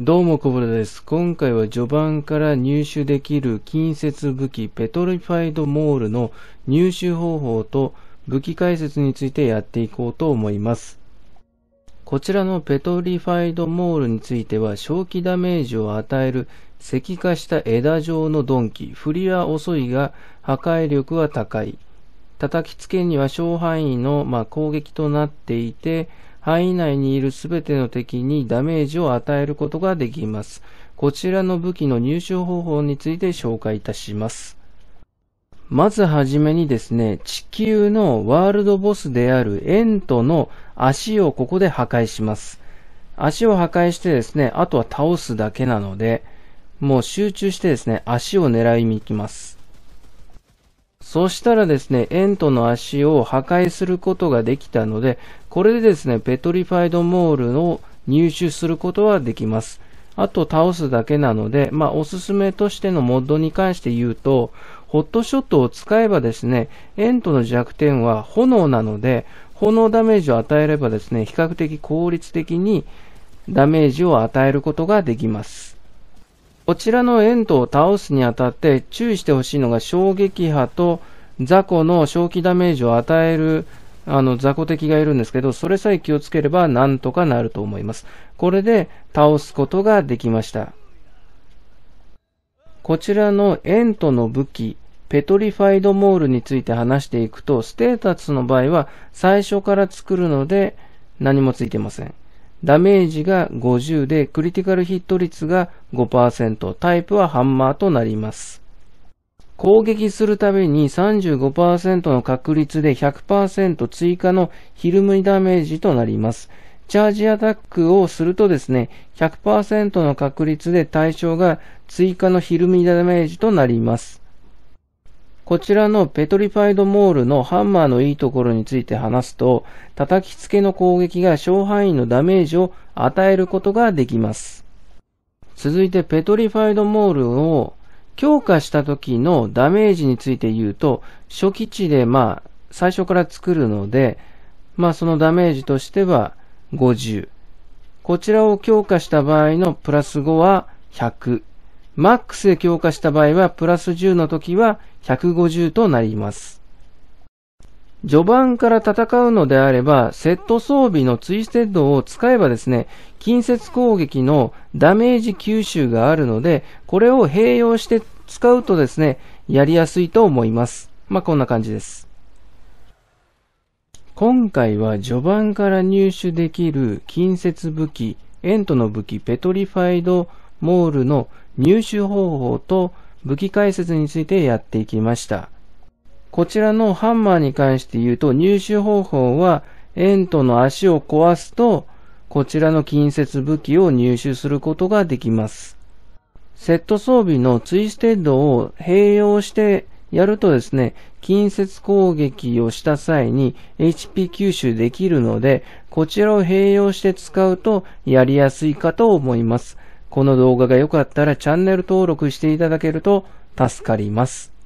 どうもこぼれです。今回は序盤から入手できる近接武器ペトリファイドモールの入手方法と武器解説についてやっていこうと思います。こちらのペトリファイドモールについては正気ダメージを与える石化した枝状の鈍器、振りは遅いが破壊力は高い。叩きつけには小範囲の、まあ、攻撃となっていて、範囲内にいるすべての敵にダメージを与えることができます。こちらの武器の入手方法について紹介いたします。まずはじめにですね、地球のワールドボスであるエントの足をここで破壊します。足を破壊してですね、あとは倒すだけなので、もう集中してですね、足を狙いに行きます。そしたらですね、エントの足を破壊することができたので、これでですね、ペトリファイドモールを入手することはできます。あと倒すだけなので、まあ、おすすめとしてのモッドに関して言うと、ホットショットを使えばですね、エントの弱点は炎なので、炎ダメージを与えればですね、比較的効率的にダメージを与えることができます。こちらの円トを倒すにあたって注意してほしいのが衝撃波と雑魚の正気ダメージを与えるあの雑魚敵がいるんですけど、それさえ気をつければなんとかなると思います。これで倒すことができました。こちらのエントの武器、ペトリファイドモールについて話していくと、ステータスの場合は最初から作るので何もついてません。ダメージが50でクリティカルヒット率が5%、タイプはハンマーとなります。攻撃するたびに35%の確率で100%追加のひるむダメージとなります。チャージアタックをするとですね、100%の確率で対象が追加のひるみダメージとなります。こちらのペトリファイドモールのハンマーのいいところについて話すと、叩きつけの攻撃が小範囲のダメージを与えることができます。続いてペトリファイドモールを強化した時のダメージについて言うと、初期値でまあ最初から作るので、まあそのダメージとしては50。こちらを強化した場合のプラス5は100。マックスで強化した場合は、プラス10の時は150となります。序盤から戦うのであれば、セット装備のツイステッドを使えばですね、近接攻撃のダメージ吸収があるので、これを併用して使うとですね、やりやすいと思います。まあ、こんな感じです。今回は序盤から入手できる近接武器、エントの武器、ペトリファイドモールの入手方法と武器解説についてやっていきました。こちらのハンマーに関して言うと入手方法はエントの足を壊すとこちらの近接武器を入手することができます。セット装備のツイステッドを併用してやるとですね、近接攻撃をした際に HP 吸収できるので、こちらを併用して使うとやりやすいかと思います。この動画が良かったらチャンネル登録していただけると助かります。